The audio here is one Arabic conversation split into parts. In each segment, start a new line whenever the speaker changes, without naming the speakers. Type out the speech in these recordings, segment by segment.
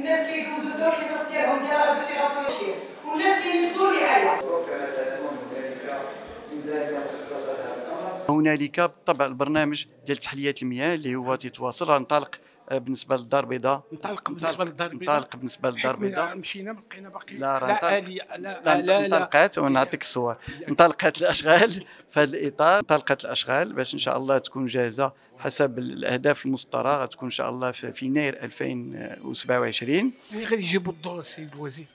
الناس اللي يدوزوا الدور الحصص ديالهم ديال راديو ثيرابي والناس اللي يدوزوا الرعايه
هنالك بالطبع البرنامج ديال تحليه المياه اللي هو تيتواصل غنطلق بالنسبه للدار البيضاء انطلق بالنسبه للدار البيضاء انطلق بالنسبه للدار البيضاء
مشينا بقينا باقي
لا لا آلية
لا لا انطلقت ونعطيك
الصور انطلقت الاشغال في هذا الاطار انطلقت الاشغال باش ان شاء الله تكون جاهزه حسب الاهداف المسطره غتكون ان شاء الله في, يناير 2027
يعني غادي يجيبوا الدور السيد الوزير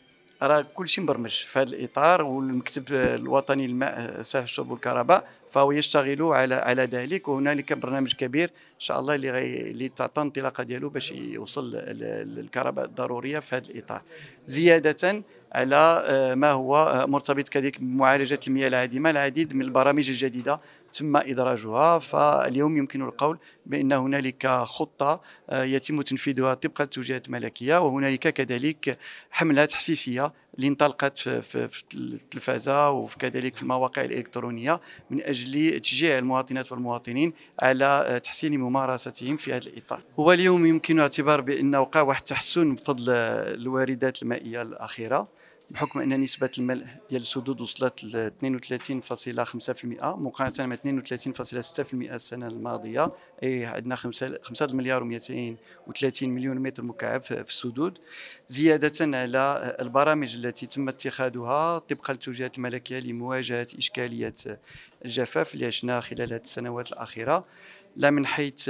راه كلشي مبرمج في هذا الاطار والمكتب الوطني للماء ساحل الشرب والكهرباء فهو يشتغل على على ذلك وهنالك برنامج كبير ان شاء الله اللي غي اللي تعطى انطلاقه ديالو باش يوصل للكهرباء الضروريه في هذا الاطار زياده على آه، ما هو آه، مرتبط كذلك بمعالجه المياه العادمه العديد من البرامج الجديده تم ادراجها فاليوم يمكن القول بان هنالك خطه آه، يتم تنفيذها طبق التوجيهات الملكيه وهنالك كذلك حمله تحسيسيه اللي انطلقت في التلفزه وكذلك في المواقع الالكترونيه من اجل تشجيع المواطنات والمواطنين على آه، تحسين ممارستهم في هذا الاطار. هو اليوم يمكن اعتبار بان وقع واحد التحسن بفضل آه، الواردات المائيه الاخيره بحكم ان نسبه الملء ديال السدود وصلت ل 32.5% مقارنه مع 32.6% السنه الماضيه اي عندنا 5 مليار و230 مليون متر مكعب في السدود زياده على البرامج التي تم اتخاذها طبقا للتوجيهات الملكيه لمواجهه اشكاليه الجفاف اللي عشناها خلال هذه السنوات الاخيره لا من حيث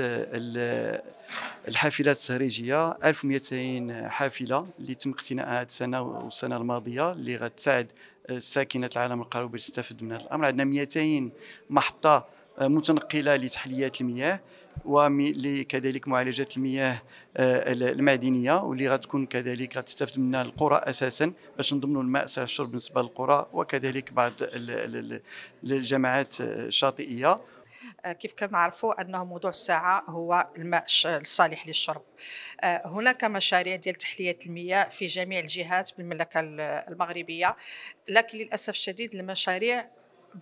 الحافلات التهريجيه 1200 حافله اللي تم اقتناءها هذه السنه والسنه الماضيه اللي غتساعد ساكنه العالم القاروبي تستفد من هذا الامر عندنا 200 محطه متنقله لتحليات المياه وكذلك معالجه المياه المعدنيه واللي غتكون كذلك غتستافد منها القرى اساسا باش نضمنوا الماء الشرب بالنسبه للقرى وكذلك بعض الجماعات الشاطئيه
آه، كيف كما عرفوا أنه موضوع الساعة هو الماء الصالح للشرب آه، هناك مشاريع ديال تحلية المياه في جميع الجهات بالمملكة المغربية لكن للأسف الشديد المشاريع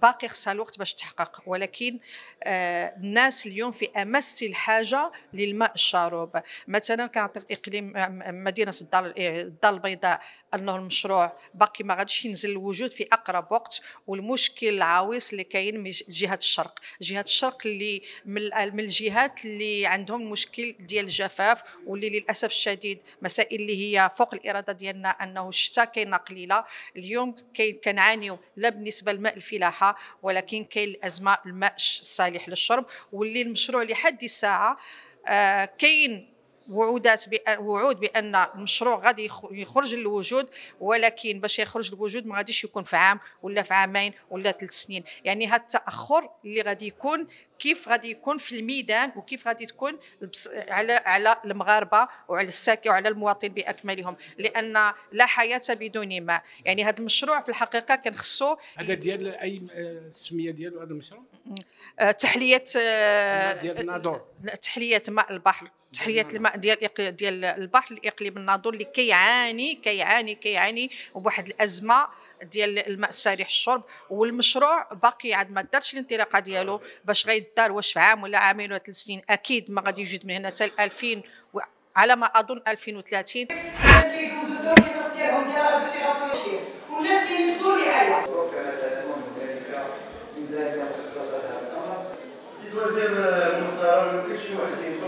باقي خصها الوقت باش تحقق ولكن آه، الناس اليوم في امس الحاجه للماء الشاروب مثلا كنعطي الاقليم آه، مدينه الدار آه، الدار البيضاء انه المشروع باقي ما غاديش ينزل الوجود في اقرب وقت والمشكل العويص اللي كاين من جهه الشرق جهه الشرق اللي من الجهات اللي عندهم المشكل ديال الجفاف واللي للاسف الشديد مسائل اللي هي فوق الاراده ديالنا انه الشتاء كاينه قليله اليوم كنعانيو لا بالنسبه لماء الفلاحه الصحة ولكن كاين الأزمة الماء الصالح للشرب واللي المشروع لحد الساعة آه، كاين وعودات بأن وعود بان المشروع غادي يخرج للوجود ولكن باش يخرج للوجود ما غاديش يكون في عام ولا في عامين ولا ثلاث سنين يعني هذا التاخر اللي غادي يكون كيف غادي يكون في الميدان وكيف غادي تكون على على المغاربه وعلى الساكن وعلى المواطن باكملهم لان لا حياه بدون ماء يعني هذا المشروع في الحقيقه كان خصو هذا ديال اي آه، سميه ديالو هذا المشروع آه، تحليه آه، ديال النادور تحليه ماء البحر تحيات الماء ديال ديال البحر الاقليم الناظور اللي كيعاني كيعاني كيعاني بواحد الازمه ديال الماء السريح الشرب والمشروع باقي عاد ما دارش الانطلاقه ديالو باش غيدار واش في عام ولا عامين ولا ثلاث سنين اكيد ما غادي يوجد من هنا حتى 2000 على ما اظن 2030 الناس اللي يدوزوا الدور
ديالهم ديال والناس اللي يدوزوا العالم